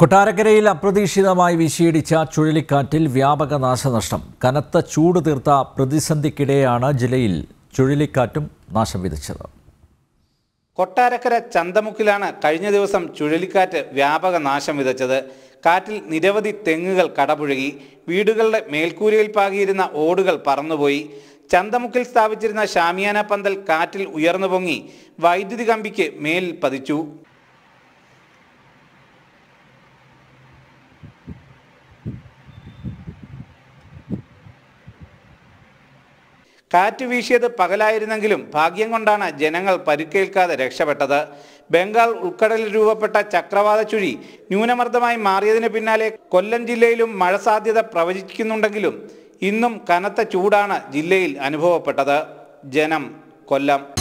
കൊട്ടാരക്കരയിൽ അപ്രതീക്ഷിതമായി വീശിയടിച്ച ചുഴലിക്കാറ്റിൽ വ്യാപക നാശനഷ്ടം കനത്ത ചൂട് തീർത്ത പ്രതിസന്ധിക്കിടെയാണ് ജില്ലയിൽ ചുഴലിക്കാറ്റും നാശം വിതച്ചത് കൊട്ടാരക്കര ചന്തമുക്കിലാണ് കഴിഞ്ഞ ദിവസം ചുഴലിക്കാറ്റ് വ്യാപക നാശം വിതച്ചത് കാറ്റിൽ നിരവധി തെങ്ങുകൾ കടപുഴകി വീടുകളുടെ മേൽക്കൂരയിൽ പാകിയിരുന്ന ഓടുകൾ പറന്നുപോയി ചന്തമുക്കിൽ സ്ഥാപിച്ചിരുന്ന ഷാമിയാന പന്തൽ കാറ്റിൽ ഉയർന്നു പൊങ്ങി വൈദ്യുതി കമ്പിക്ക് മേലിൽ പതിച്ചു കാറ്റ് വീശിയത് പകലായിരുന്നെങ്കിലും ഭാഗ്യം കൊണ്ടാണ് ജനങ്ങൾ പരുക്കേൽക്കാതെ രക്ഷപ്പെട്ടത് ബംഗാൾ ഉൾക്കടലിൽ രൂപപ്പെട്ട ചക്രവാത ചുഴി ന്യൂനമർദ്ദമായി മാറിയതിന് പിന്നാലെ കൊല്ലം ജില്ലയിലും മഴ സാധ്യത പ്രവചിക്കുന്നുണ്ടെങ്കിലും ഇന്നും കനത്ത ചൂടാണ് ജില്ലയിൽ അനുഭവപ്പെട്ടത് ജനം കൊല്ലം